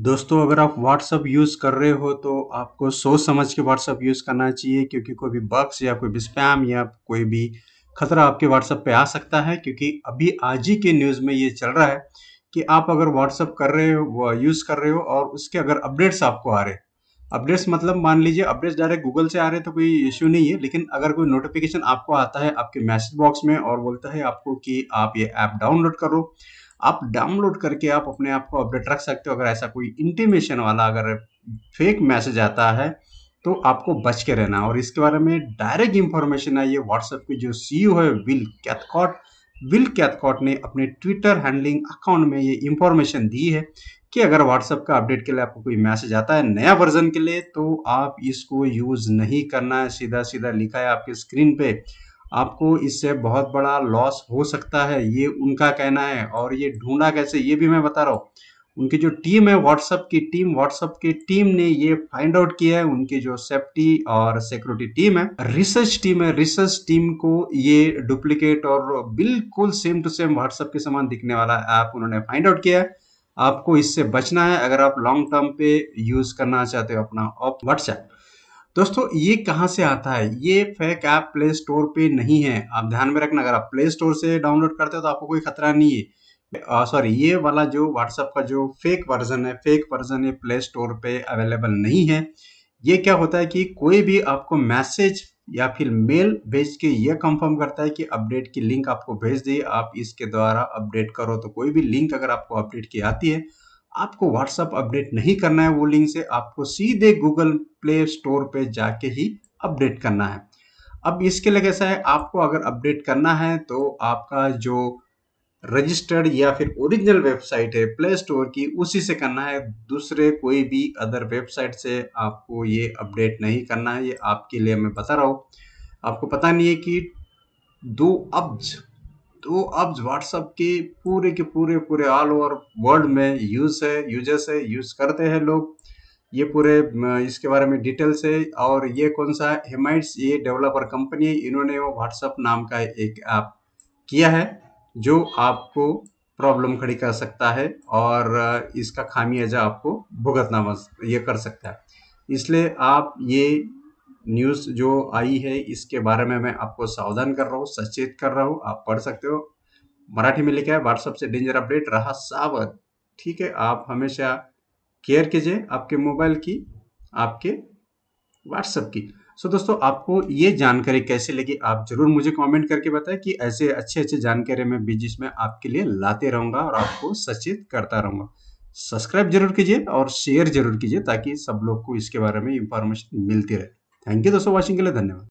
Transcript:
दोस्तों अगर आप व्हाट्सअप यूज़ कर रहे हो तो आपको सोच समझ के व्हाट्सअप यूज़ करना चाहिए क्योंकि कोई भी बक्स या कोई भी स्पैम या कोई भी खतरा आपके WhatsApp पे आ सकता है क्योंकि अभी आज ही के न्यूज़ में ये चल रहा है कि आप अगर व्हाट्सअप कर रहे हो यूज़ कर रहे हो और उसके अगर अपडेट्स आपको आ रहे अपडेट्स मतलब मान लीजिए अपडेट्स डायरेक्ट गूगल से आ रहे तो कोई इश्यू नहीं है लेकिन अगर कोई नोटिफिकेशन आपको आता है आपके मैसेज बॉक्स में और बोलता है आपको कि आप ये ऐप डाउनलोड करो आप डाउनलोड करके आप अपने आप को अपडेट रख सकते हो अगर ऐसा कोई इंटीमेशन वाला अगर फेक मैसेज आता है तो आपको बच के रहना और इसके बारे में डायरेक्ट इंफॉर्मेशन आई है व्हाट्सएप की जो सी e है विल कैथकॉट विल कैथकॉट ने अपने ट्विटर हैंडलिंग अकाउंट में ये इंफॉर्मेशन दी है कि अगर व्हाट्सएप का अपडेट के लिए आपको कोई मैसेज आता है नया वर्जन के लिए तो आप इसको यूज़ नहीं करना है सीधा सीधा लिखा है आपके स्क्रीन पे आपको इससे बहुत बड़ा लॉस हो सकता है ये उनका कहना है और ये ढूंढा कैसे ये भी मैं बता रहा हूँ उनकी जो टीम है व्हाट्सअप की टीम व्हाट्सअप की टीम ने ये फाइंड आउट किया है उनकी जो सेफ्टी और सिक्योरिटी टीम है रिसर्च टीम है रिसर्च टीम को ये डुप्लीकेट और बिल्कुल सेम टू सेम व्हाट्सअप के समान दिखने वाला ऐप उन्होंने फाइंड आउट किया है आपको इससे बचना है अगर आप लॉन्ग टर्म पे यूज करना चाहते हो अपना व्हाट्सएप दोस्तों ये कहाँ से आता है ये फेक ऐप प्ले स्टोर पे नहीं है आप ध्यान में रखना अगर आप प्ले स्टोर से डाउनलोड करते हो तो आपको कोई खतरा नहीं है सॉरी ये वाला जो व्हाट्सएप का जो फेक वर्जन है फेक वर्जन ये प्ले स्टोर पे अवेलेबल नहीं है ये क्या होता है कि कोई भी आपको मैसेज या फिर मेल भेज के ये कंफर्म करता है कि अपडेट की लिंक आपको भेज दी आप इसके द्वारा अपडेट करो तो कोई भी लिंक अगर आपको अपडेट की आती है आपको व्हाट्सअप अपडेट नहीं करना है वो लिंक से आपको सीधे गूगल प्ले स्टोर पे जाके ही अपडेट करना है अब इसके लिए कैसा है आपको अगर अपडेट करना है तो आपका जो रजिस्टर्ड या फिर ओरिजिनल वेबसाइट है प्ले स्टोर की उसी से करना है दूसरे कोई भी अदर वेबसाइट से आपको ये अपडेट नहीं करना है ये आपके लिए मैं बता रहा हूँ आपको पता नहीं है कि दो अब्ज तो अब व्हाट्सअप के पूरे के पूरे पूरे ऑल ओवर वर्ल्ड में यूज है यूजर्स है यूज करते हैं लोग ये पूरे इसके बारे में डिटेल्स है और ये कौन सा हेमाइट्स ये डेवलपर कंपनी है इन्होंने वो व्हाट्सअप नाम का एक ऐप किया है जो आपको प्रॉब्लम खड़ी कर सकता है और इसका खामियाजा आपको भुगतना ये कर सकता है इसलिए आप ये न्यूज़ जो आई है इसके बारे में मैं आपको सावधान कर रहा हूँ सचेत कर रहा हूँ आप पढ़ सकते हो मराठी में लिखा है व्हाट्सअप से डेंजर अपडेट रहा सावध ठीक है आप हमेशा केयर कीजिए आपके मोबाइल की आपके व्हाट्सअप की सो so, दोस्तों आपको ये जानकारी कैसे लगी आप जरूर मुझे कमेंट करके बताएं कि ऐसे अच्छे अच्छे जानकारी मैं बिजनेस में आपके लिए लाते रहूंगा और आपको सचेत करता रहूंगा सब्सक्राइब जरूर कीजिए और शेयर जरूर कीजिए ताकि सब लोग को इसके बारे में इंफॉर्मेशन मिलती रहे थँक्यू दोस्तों वॉचिंग के लिए धन्यवाद